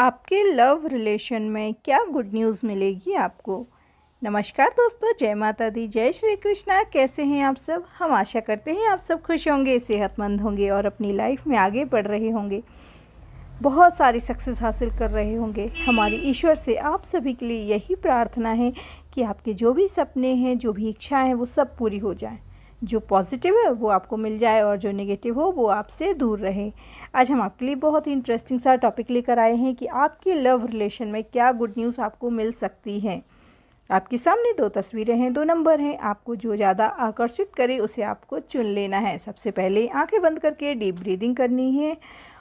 आपके love relation में क्या गुड न्यूज़ मिलेगी आपको नमस्कार दोस्तों जय माता दी जय श्री कृष्णा कैसे हैं आप सब हम आशा करते हैं आप सब खुश होंगे सेहतमंद होंगे और अपनी लाइफ में आगे बढ़ रहे होंगे बहुत सारी सक्सेस हासिल कर रहे होंगे हमारी ईश्वर से आप सभी के लिए यही प्रार्थना है कि आपके जो भी सपने हैं जो भी इच्छाएँ हैं वो सब पूरी हो जाएँ जो पॉजिटिव है वो आपको मिल जाए और जो नेगेटिव हो वो आपसे दूर रहे आज हम आपके लिए बहुत ही इंटरेस्टिंग सा टॉपिक लेकर आए हैं कि आपके लव रिलेशन में क्या गुड न्यूज़ आपको मिल सकती है आपके सामने दो तस्वीरें हैं दो नंबर हैं आपको जो ज़्यादा आकर्षित करे उसे आपको चुन लेना है सबसे पहले आंखें बंद करके डीप ब्रीदिंग करनी है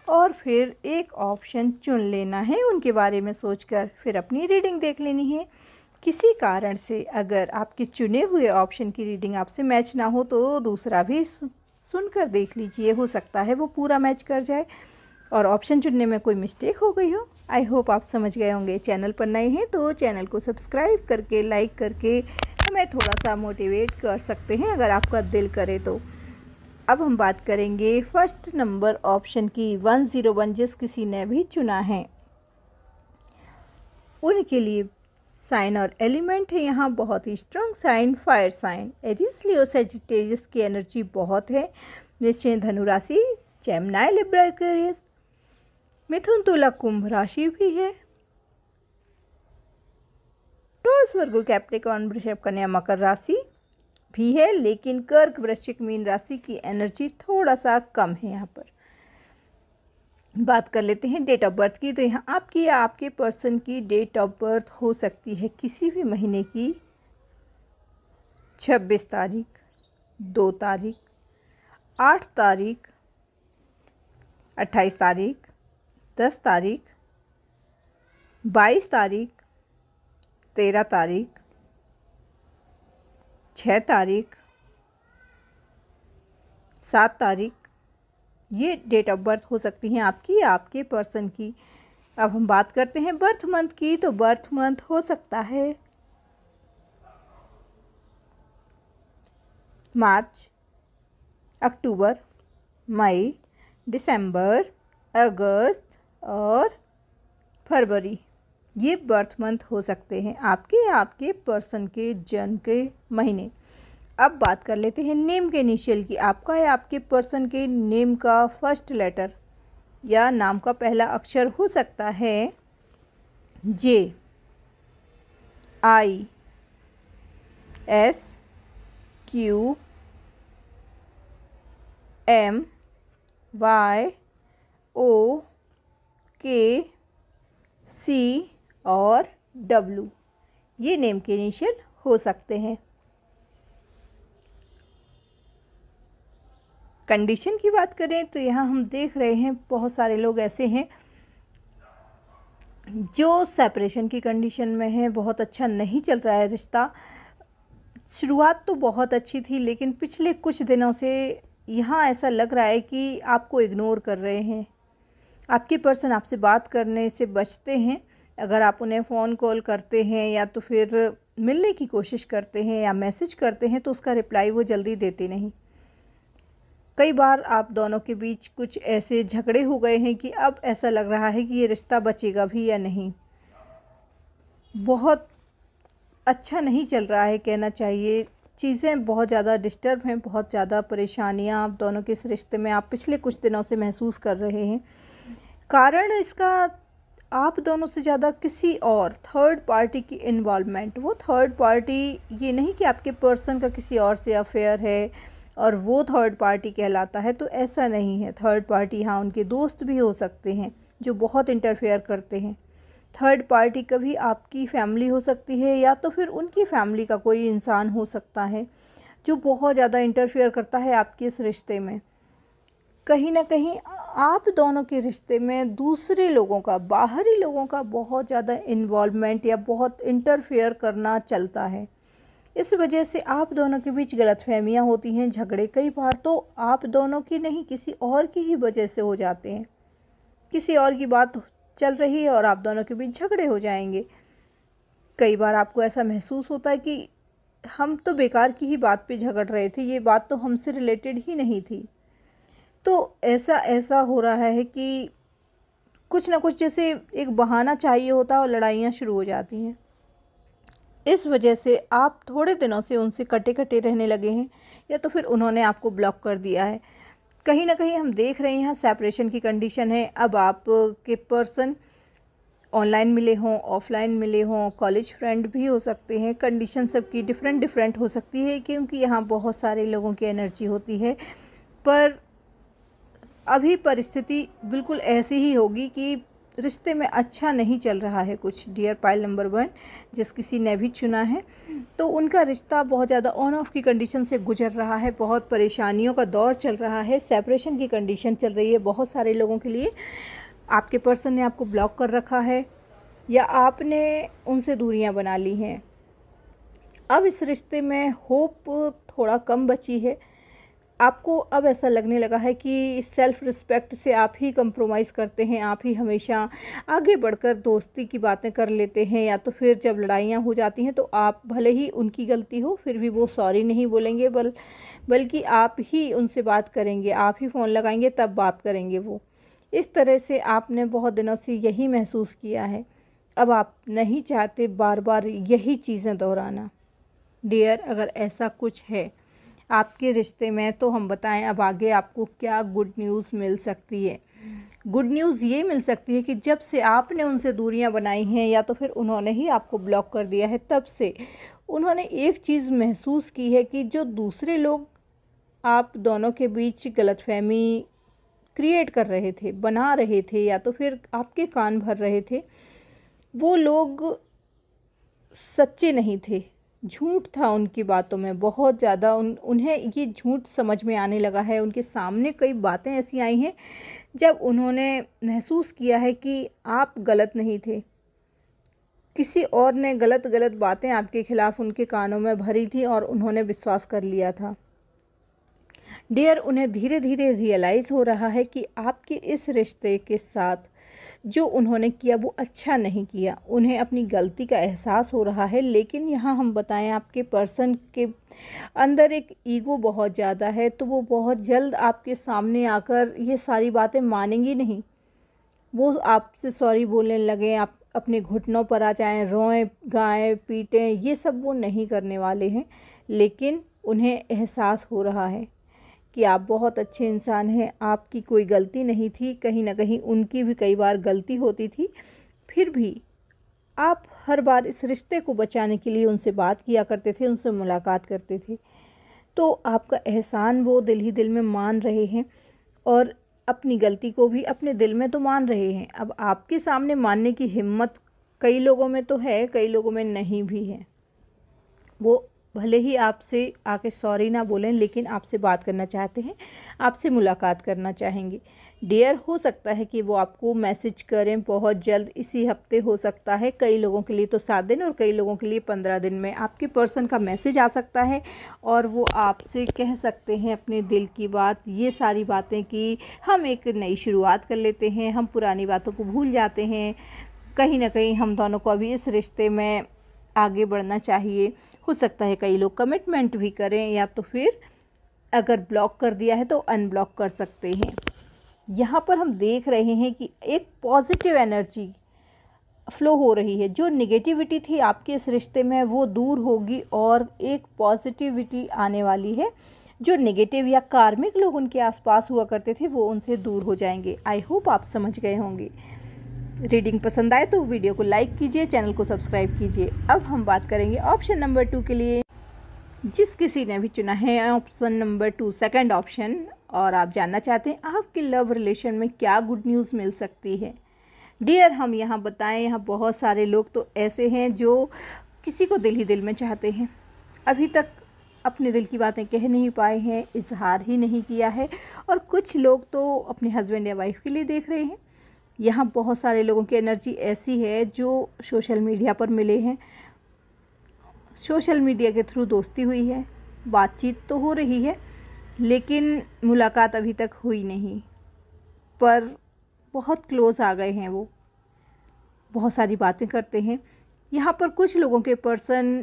और फिर एक ऑप्शन चुन लेना है उनके बारे में सोचकर फिर अपनी रीडिंग देख लेनी है किसी कारण से अगर आपके चुने हुए ऑप्शन की रीडिंग आपसे मैच ना हो तो दूसरा भी सुनकर देख लीजिए हो सकता है वो पूरा मैच कर जाए और ऑप्शन चुनने में कोई मिस्टेक हो गई हो आई होप आप समझ गए होंगे चैनल पर नए हैं तो चैनल को सब्सक्राइब करके लाइक करके हमें थोड़ा सा मोटिवेट कर सकते हैं अगर आपका दिल करे तो अब हम बात करेंगे फर्स्ट नंबर ऑप्शन की वन ज़ीरो वन जिस किसी ने भी चुना है उनके लिए साइन और एलिमेंट है यहाँ बहुत ही strong sign fire sign Aries Leo Sagittarius की एनर्जी बहुत है निश्चय धनुराशि चैमनाय लिब्राइकेरियस मिथुन तुला कुंभ राशि भी है टॉर्स वर्गो कैप्टिकॉन वृषभ कन्या मकर राशि भी है लेकिन कर्क वृश्चिक मीन राशि की एनर्जी थोड़ा सा कम है यहाँ पर बात कर लेते हैं डेट ऑफ बर्थ की तो यहाँ आपकी या आपके पर्सन की डेट ऑफ बर्थ हो सकती है किसी भी महीने की छब्बीस तारीख दो तारीख आठ तारीख अट्ठाईस तारीख दस तारीख बाईस तारीख तेरह तारीख छः तारीख सात तारीख ये डेट ऑफ बर्थ हो सकती हैं आपकी या आपके पर्सन की अब हम बात करते हैं बर्थ मंथ की तो बर्थ मंथ हो सकता है मार्च अक्टूबर मई दिसंबर अगस्त और फरवरी ये बर्थ मंथ हो सकते हैं आपके आपके पर्सन के जन्म के महीने अब बात कर लेते हैं नेम के इनिशियल की आपका या आपके पर्सन के नेम का फर्स्ट लेटर या नाम का पहला अक्षर हो सकता है J I S Q M Y O K C और डब्लू ये नेम के इनिशियल हो सकते हैं कंडीशन की बात करें तो यहाँ हम देख रहे हैं बहुत सारे लोग ऐसे हैं जो सेपरेशन की कंडीशन में है बहुत अच्छा नहीं चल रहा है रिश्ता शुरुआत तो बहुत अच्छी थी लेकिन पिछले कुछ दिनों से यहाँ ऐसा लग रहा है कि आपको इग्नोर कर रहे हैं आपके पर्सन आपसे बात करने से बचते हैं अगर आप उन्हें फ़ोन कॉल करते हैं या तो फिर मिलने की कोशिश करते हैं या मैसेज करते हैं तो उसका रिप्लाई वो जल्दी देते नहीं कई बार आप दोनों के बीच कुछ ऐसे झगड़े हो गए हैं कि अब ऐसा लग रहा है कि ये रिश्ता बचेगा भी या नहीं बहुत अच्छा नहीं चल रहा है कहना चाहिए चीज़ें बहुत ज़्यादा डिस्टर्ब हैं बहुत ज़्यादा परेशानियाँ आप दोनों के इस रिश्ते में आप पिछले कुछ दिनों से महसूस कर रहे हैं कारण इसका आप दोनों से ज़्यादा किसी और थर्ड पार्टी की इन्वॉलमेंट वो थर्ड पार्टी ये नहीं कि आपके पर्सन का किसी और से अफेयर है और वो थर्ड पार्टी कहलाता है तो ऐसा नहीं है थर्ड पार्टी हाँ उनके दोस्त भी हो सकते हैं जो बहुत इंटरफेयर करते हैं थर्ड पार्टी कभी आपकी फैमिली हो सकती है या तो फिर उनकी फैमिली का कोई इंसान हो सकता है जो बहुत ज़्यादा इंटरफेयर करता है आपके इस रिश्ते में कहीं ना कहीं आप दोनों के रिश्ते में दूसरे लोगों का बाहरी लोगों का बहुत ज़्यादा इन्वॉल्वमेंट या बहुत इंटरफेयर करना चलता है इस वजह से आप दोनों के बीच गलतफहमियां होती हैं झगड़े कई बार तो आप दोनों की नहीं किसी और की ही वजह से हो जाते हैं किसी और की बात चल रही है और आप दोनों के बीच झगड़े हो जाएंगे कई बार आपको ऐसा महसूस होता है कि हम तो बेकार की ही बात पे झगड़ रहे थे ये बात तो हमसे रिलेटेड ही नहीं थी तो ऐसा ऐसा हो रहा है कि कुछ ना कुछ जैसे एक बहाना चाहिए होता है और लड़ाइयाँ शुरू हो जाती हैं इस वजह से आप थोड़े दिनों से उनसे कटे कटे रहने लगे हैं या तो फिर उन्होंने आपको ब्लॉक कर दिया है कहीं ना कहीं हम देख रहे हैं सेपरेशन की कंडीशन है अब आप के पर्सन ऑनलाइन मिले हों ऑफलाइन मिले हों कॉलेज फ्रेंड भी हो सकते हैं कंडीशन सबकी डिफरेंट डिफरेंट हो सकती है क्योंकि यहाँ बहुत सारे लोगों की एनर्जी होती है पर अभी परिस्थिति बिल्कुल ऐसी ही होगी कि रिश्ते में अच्छा नहीं चल रहा है कुछ डियर पाइल नंबर वन जिस किसी ने भी चुना है तो उनका रिश्ता बहुत ज़्यादा ऑन ऑफ की कंडीशन से गुजर रहा है बहुत परेशानियों का दौर चल रहा है सेपरेशन की कंडीशन चल रही है बहुत सारे लोगों के लिए आपके पर्सन ने आपको ब्लॉक कर रखा है या आपने उनसे दूरियाँ बना ली हैं अब इस रिश्ते में होप थोड़ा कम बची है आपको अब ऐसा लगने लगा है कि सेल्फ़ रिस्पेक्ट से आप ही कंप्रोमाइज़ करते हैं आप ही हमेशा आगे बढ़कर दोस्ती की बातें कर लेते हैं या तो फिर जब लड़ाइयाँ हो जाती हैं तो आप भले ही उनकी गलती हो फिर भी वो सॉरी नहीं बोलेंगे बल बल्कि आप ही उनसे बात करेंगे आप ही फ़ोन लगाएंगे तब बात करेंगे वो इस तरह से आपने बहुत दिनों से यही महसूस किया है अब आप नहीं चाहते बार बार यही चीज़ें दोहराना डियर अगर ऐसा कुछ है आपके रिश्ते में तो हम बताएं अब आगे आपको क्या गुड न्यूज़ मिल सकती है गुड न्यूज़ ये मिल सकती है कि जब से आपने उनसे दूरियां बनाई हैं या तो फिर उन्होंने ही आपको ब्लॉक कर दिया है तब से उन्होंने एक चीज़ महसूस की है कि जो दूसरे लोग आप दोनों के बीच गलतफहमी क्रिएट कर रहे थे बना रहे थे या तो फिर आपके कान भर रहे थे वो लोग सच्चे नहीं थे झूठ था उनकी बातों में बहुत ज़्यादा उन उन्हें ये झूठ समझ में आने लगा है उनके सामने कई बातें ऐसी आई हैं जब उन्होंने महसूस किया है कि आप गलत नहीं थे किसी और ने गलत गलत बातें आपके खिलाफ उनके कानों में भरी थी और उन्होंने विश्वास कर लिया था डियर उन्हें धीरे धीरे रियलाइज़ हो रहा है कि आपके इस रिश्ते के साथ जो उन्होंने किया वो अच्छा नहीं किया उन्हें अपनी गलती का एहसास हो रहा है लेकिन यहाँ हम बताएं आपके पर्सन के अंदर एक ईगो बहुत ज़्यादा है तो वो बहुत जल्द आपके सामने आकर ये सारी बातें मानेंगी नहीं वो आपसे सॉरी बोलने लगें आप अपने घुटनों पर आ जाएं रोएं गाएं पीटें ये सब वो नहीं करने वाले हैं लेकिन उन्हें एहसास हो रहा है कि आप बहुत अच्छे इंसान हैं आपकी कोई गलती नहीं थी कहीं ना कहीं उनकी भी कई बार गलती होती थी फिर भी आप हर बार इस रिश्ते को बचाने के लिए उनसे बात किया करते थे उनसे मुलाकात करते थे तो आपका एहसान वो दिल ही दिल में मान रहे हैं और अपनी गलती को भी अपने दिल में तो मान रहे हैं अब आपके सामने मानने की हिम्मत कई लोगों में तो है कई लोगों में नहीं भी है वो भले ही आपसे आके सॉरी ना बोलें लेकिन आपसे बात करना चाहते हैं आपसे मुलाकात करना चाहेंगे डियर हो सकता है कि वो आपको मैसेज करें बहुत जल्द इसी हफ्ते हो सकता है कई लोगों के लिए तो सात दिन और कई लोगों के लिए पंद्रह दिन में आपके पर्सन का मैसेज आ सकता है और वो आपसे कह सकते हैं अपने दिल की बात ये सारी बातें कि हम एक नई शुरुआत कर लेते हैं हम पुरानी बातों को भूल जाते हैं कहीं ना कहीं हम दोनों को अभी इस रिश्ते में आगे बढ़ना चाहिए हो सकता है कई लोग कमिटमेंट भी करें या तो फिर अगर ब्लॉक कर दिया है तो अनब्लॉक कर सकते हैं यहाँ पर हम देख रहे हैं कि एक पॉजिटिव एनर्जी फ्लो हो रही है जो निगेटिविटी थी आपके इस रिश्ते में वो दूर होगी और एक पॉजिटिविटी आने वाली है जो नेगेटिव या कार्मिक लोग उनके आसपास हुआ करते थे वो उनसे दूर हो जाएंगे आई होप आप समझ गए होंगे रीडिंग पसंद आए तो वीडियो को लाइक कीजिए चैनल को सब्सक्राइब कीजिए अब हम बात करेंगे ऑप्शन नंबर टू के लिए जिस किसी ने भी चुना है option number two second option और आप जानना चाहते हैं आपके लव रिलेशन में क्या गुड न्यूज़ मिल सकती है डियर हम यहाँ बताएं यहाँ बहुत सारे लोग तो ऐसे हैं जो किसी को दिल ही दिल में चाहते हैं अभी तक अपने दिल की बातें कह नहीं पाए हैं इजहार ही नहीं किया है और कुछ लोग तो अपने हस्बैंड या वाइफ के लिए देख रहे हैं यहाँ बहुत सारे लोगों की एनर्जी ऐसी है जो सोशल मीडिया पर मिले हैं सोशल मीडिया के थ्रू दोस्ती हुई है बातचीत तो हो रही है लेकिन मुलाकात अभी तक हुई नहीं पर बहुत क्लोज़ आ गए हैं वो बहुत सारी बातें करते हैं यहाँ पर कुछ लोगों के पर्सन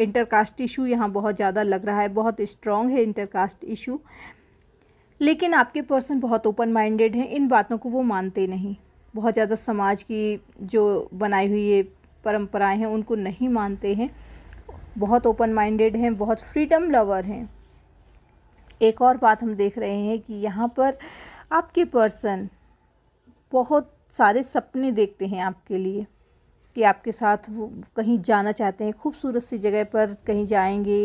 इंटरकास्ट इशू यहाँ बहुत ज़्यादा लग रहा है बहुत स्ट्रॉन्ग है इंटरकास्ट इशू लेकिन आपके पर्सन बहुत ओपन माइंडेड हैं इन बातों को वो मानते नहीं बहुत ज़्यादा समाज की जो बनाई हुई ये परंपराएं हैं उनको नहीं मानते हैं बहुत ओपन माइंडेड हैं बहुत फ्रीडम लवर हैं एक और बात हम देख रहे हैं कि यहाँ पर आपके पर्सन बहुत सारे सपने देखते हैं आपके लिए कि आपके साथ वो कहीं जाना चाहते हैं खूबसूरत सी जगह पर कहीं जाएंगे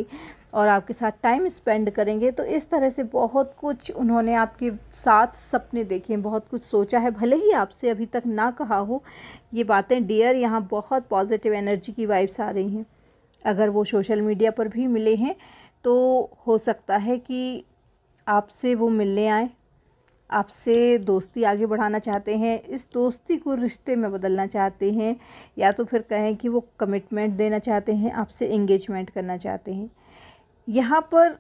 और आपके साथ टाइम स्पेंड करेंगे तो इस तरह से बहुत कुछ उन्होंने आपके साथ सपने देखे हैं बहुत कुछ सोचा है भले ही आपसे अभी तक ना कहा हो ये बातें डियर यहाँ बहुत पॉजिटिव एनर्जी की वाइब्स आ रही हैं अगर वो सोशल मीडिया पर भी मिले हैं तो हो सकता है कि आपसे वो मिलने आए आपसे दोस्ती आगे बढ़ाना चाहते हैं इस दोस्ती को रिश्ते में बदलना चाहते हैं या तो फिर कहें कि वो कमिटमेंट देना चाहते हैं आपसे इंगेजमेंट करना चाहते हैं यहाँ पर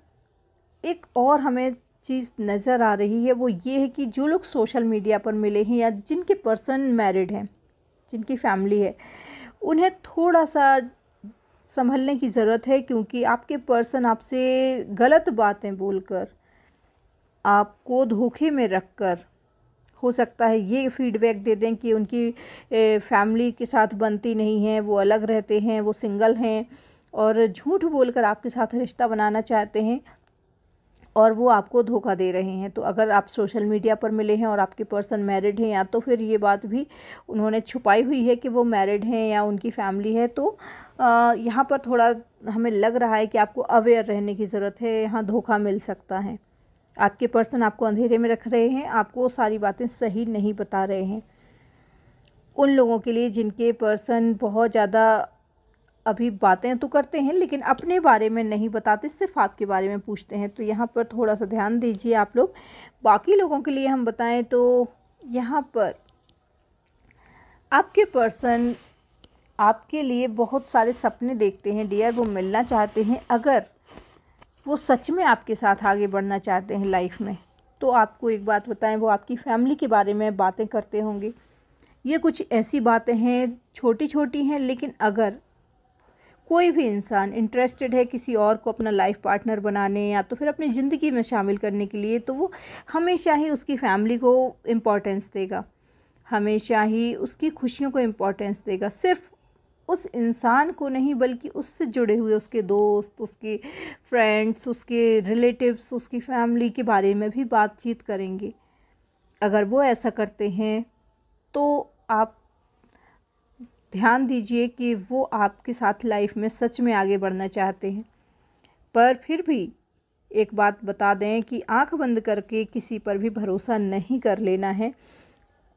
एक और हमें चीज़ नज़र आ रही है वो ये है कि जो लोग सोशल मीडिया पर मिले हैं या जिनके पर्सन मैरिड हैं जिनकी फैमिली है उन्हें थोड़ा सा संभलने की ज़रूरत है क्योंकि आपके पर्सन आपसे गलत बातें बोलकर आपको धोखे में रखकर हो सकता है ये फीडबैक दे दें कि उनकी फैमिली के साथ बनती नहीं है वो अलग रहते हैं वो सिंगल हैं और झूठ बोलकर आपके साथ रिश्ता बनाना चाहते हैं और वो आपको धोखा दे रहे हैं तो अगर आप सोशल मीडिया पर मिले हैं और आपके पर्सन मैरिड हैं या तो फिर ये बात भी उन्होंने छुपाई हुई है कि वो मैरिड हैं या उनकी फैमिली है तो यहाँ पर थोड़ा हमें लग रहा है कि आपको अवेयर रहने की ज़रूरत है यहाँ धोखा मिल सकता है आपके पर्सन आपको अंधेरे में रख रहे हैं आपको सारी बातें सही नहीं बता रहे हैं उन लोगों के लिए जिनके पर्सन बहुत ज़्यादा अभी बातें तो करते हैं लेकिन अपने बारे में नहीं बताते सिर्फ आपके बारे में पूछते हैं तो यहाँ पर थोड़ा सा ध्यान दीजिए आप लोग बाकी लोगों के लिए हम बताएं तो यहाँ पर आपके पर्सन आपके लिए बहुत सारे सपने देखते हैं डियर वो मिलना चाहते हैं अगर वो सच में आपके साथ आगे बढ़ना चाहते हैं लाइफ में तो आपको एक बात बताएं वो आपकी फैमिली के बारे में बातें करते होंगे ये कुछ ऐसी बातें हैं छोटी छोटी हैं लेकिन अगर कोई भी इंसान इंटरेस्टेड है किसी और को अपना लाइफ पार्टनर बनाने या तो फिर अपनी ज़िंदगी में शामिल करने के लिए तो वो हमेशा ही उसकी फैमिली को इम्पोर्टेंस देगा हमेशा ही उसकी खुशियों को इम्पोर्टेंस देगा सिर्फ उस इंसान को नहीं बल्कि उससे जुड़े हुए उसके दोस्त उसके फ्रेंड्स उसके रिलेटिव्स उसकी फैमिली के बारे में भी बातचीत करेंगे अगर वो ऐसा करते हैं तो आप ध्यान दीजिए कि वो आपके साथ लाइफ में सच में आगे बढ़ना चाहते हैं पर फिर भी एक बात बता दें कि आंख बंद करके किसी पर भी भरोसा नहीं कर लेना है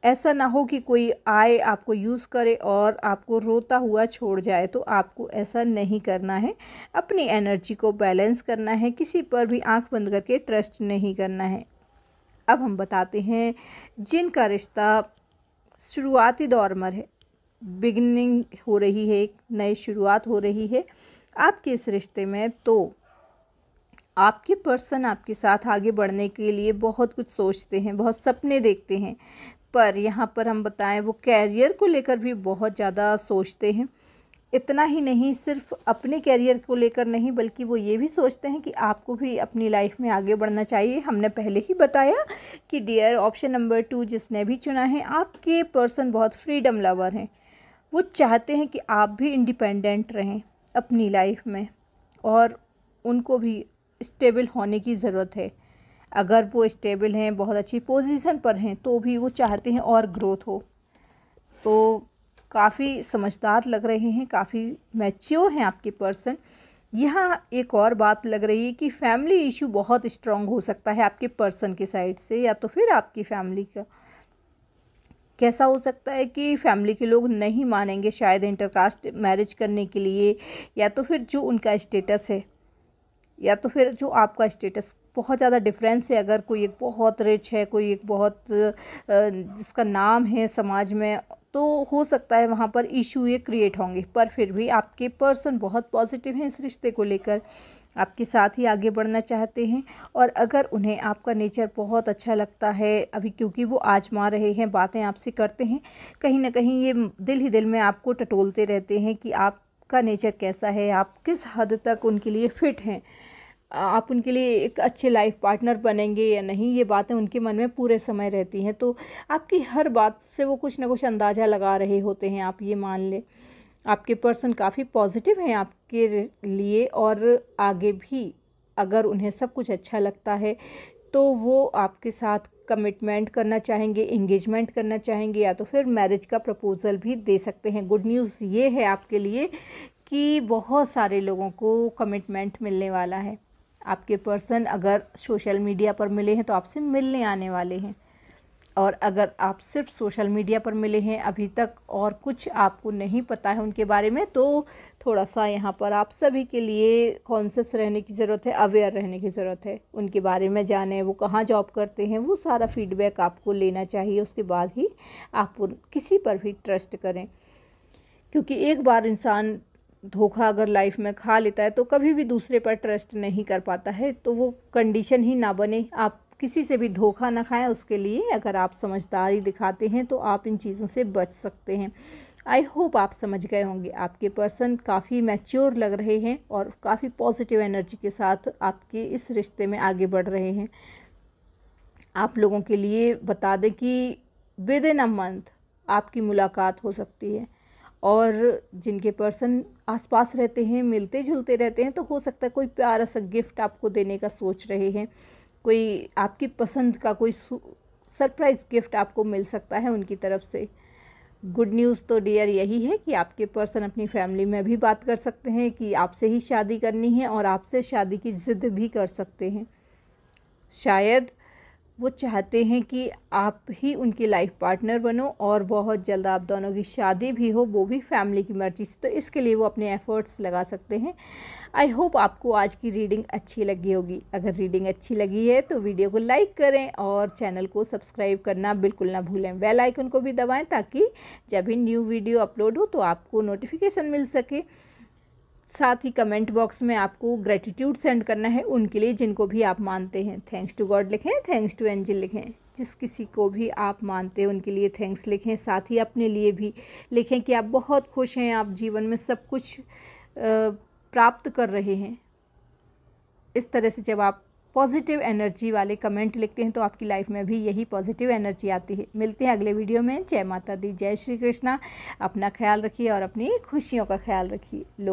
ऐसा ना हो कि कोई आए आपको यूज़ करे और आपको रोता हुआ छोड़ जाए तो आपको ऐसा नहीं करना है अपनी एनर्जी को बैलेंस करना है किसी पर भी आंख बंद करके ट्रस्ट नहीं करना है अब हम बताते हैं जिनका रिश्ता शुरुआती दौर में है बिगनिंग हो रही है एक नई शुरुआत हो रही है आपके इस रिश्ते में तो आपके पर्सन आपके साथ आगे बढ़ने के लिए बहुत कुछ सोचते हैं बहुत सपने देखते हैं पर यहाँ पर हम बताएं वो कैरियर को लेकर भी बहुत ज़्यादा सोचते हैं इतना ही नहीं सिर्फ अपने कैरियर को लेकर नहीं बल्कि वो ये भी सोचते हैं कि आपको भी अपनी लाइफ में आगे बढ़ना चाहिए हमने पहले ही बताया कि डियर ऑप्शन नंबर टू जिसने भी चुना है आपके पर्सन बहुत फ्रीडम लवर हैं वो चाहते हैं कि आप भी इंडिपेंडेंट रहें अपनी लाइफ में और उनको भी स्टेबल होने की ज़रूरत है अगर वो स्टेबल हैं बहुत अच्छी पोजीशन पर हैं तो भी वो चाहते हैं और ग्रोथ हो तो काफ़ी समझदार लग रहे हैं काफ़ी मैच्योर हैं आपके पर्सन यहाँ एक और बात लग रही है कि फैमिली इशू बहुत स्ट्रांग हो सकता है आपके पर्सन के साइड से या तो फिर आपकी फैमिली का कैसा हो सकता है कि फैमिली के लोग नहीं मानेंगे शायद इंटरकास्ट मैरिज करने के लिए या तो फिर जो उनका स्टेटस है या तो फिर जो आपका स्टेटस बहुत ज़्यादा डिफरेंस है अगर कोई एक बहुत रिच है कोई एक बहुत जिसका नाम है समाज में तो हो सकता है वहाँ पर इशू ये क्रिएट होंगे पर फिर भी आपके पर्सन बहुत पॉजिटिव हैं इस रिश्ते को लेकर आपके साथ ही आगे बढ़ना चाहते हैं और अगर उन्हें आपका नेचर बहुत अच्छा लगता है अभी क्योंकि वो आजमा रहे हैं बातें आपसे करते हैं कहीं ना कहीं ये दिल ही दिल में आपको टटोलते रहते हैं कि आपका नेचर कैसा है आप किस हद तक उनके लिए फ़िट हैं आप उनके लिए एक अच्छे लाइफ पार्टनर बनेंगे या नहीं ये बातें उनके मन में पूरे समय रहती हैं तो आपकी हर बात से वो कुछ ना कुछ अंदाज़ा लगा रहे होते हैं आप ये मान लें आपके पर्सन काफ़ी पॉजिटिव हैं आपके लिए और आगे भी अगर उन्हें सब कुछ अच्छा लगता है तो वो आपके साथ कमिटमेंट करना चाहेंगे इंगेजमेंट करना चाहेंगे या तो फिर मैरिज का प्रपोज़ल भी दे सकते हैं गुड न्यूज़ ये है आपके लिए कि बहुत सारे लोगों को कमिटमेंट मिलने वाला है आपके पर्सन अगर सोशल मीडिया पर मिले हैं तो आपसे मिलने आने वाले हैं और अगर आप सिर्फ सोशल मीडिया पर मिले हैं अभी तक और कुछ आपको नहीं पता है उनके बारे में तो थोड़ा सा यहाँ पर आप सभी के लिए कॉन्सियस रहने की ज़रूरत है अवेयर रहने की ज़रूरत है उनके बारे में जाने वो कहाँ जॉब करते हैं वो सारा फीडबैक आपको लेना चाहिए उसके बाद ही आप किसी पर भी ट्रस्ट करें क्योंकि एक बार इंसान धोखा अगर लाइफ में खा लेता है तो कभी भी दूसरे पर ट्रस्ट नहीं कर पाता है तो वो कंडीशन ही ना बने आप किसी से भी धोखा ना खाएं उसके लिए अगर आप समझदारी दिखाते हैं तो आप इन चीज़ों से बच सकते हैं आई होप आप समझ गए होंगे आपके पर्सन काफ़ी मैच्योर लग रहे हैं और काफ़ी पॉजिटिव एनर्जी के साथ आपके इस रिश्ते में आगे बढ़ रहे हैं आप लोगों के लिए बता दें कि विद इन अ मंथ आपकी मुलाकात हो सकती है और जिनके पर्सन आसपास रहते हैं मिलते जुलते रहते हैं तो हो सकता है कोई प्यारा सा गिफ्ट आपको देने का सोच रहे हैं कोई आपकी पसंद का कोई सरप्राइज़ गिफ्ट आपको मिल सकता है उनकी तरफ से गुड न्यूज़ तो डियर यही है कि आपके पर्सन अपनी फैमिली में भी बात कर सकते हैं कि आपसे ही शादी करनी है और आपसे शादी की ज़िद भी कर सकते हैं शायद वो चाहते हैं कि आप ही उनके लाइफ पार्टनर बनो और बहुत जल्द आप दोनों की शादी भी हो वो भी फैमिली की मर्ज़ी से तो इसके लिए वो अपने एफ़र्ट्स लगा सकते हैं आई होप आपको आज की रीडिंग अच्छी लगी होगी अगर रीडिंग अच्छी लगी है तो वीडियो को लाइक करें और चैनल को सब्सक्राइब करना बिल्कुल ना भूलें बेल आइकन को भी दबाएं ताकि जब भी न्यू वीडियो अपलोड हो तो आपको नोटिफिकेशन मिल सके साथ ही कमेंट बॉक्स में आपको ग्रेटिट्यूड सेंड करना है उनके लिए जिनको भी आप मानते हैं थैंक्स टू गॉड लिखें थैंक्स टू एंजल लिखें जिस किसी को भी आप मानते हैं उनके लिए थैंक्स लिखें साथ ही अपने लिए भी लिखें कि आप बहुत खुश हैं आप जीवन में सब कुछ प्राप्त कर रहे हैं इस तरह से जब आप पॉजिटिव एनर्जी वाले कमेंट लिखते हैं तो आपकी लाइफ में भी यही पॉजिटिव एनर्जी आती है मिलते हैं अगले वीडियो में जय माता दी जय श्री कृष्णा अपना ख्याल रखिए और अपनी खुशियों का ख्याल रखिए लोग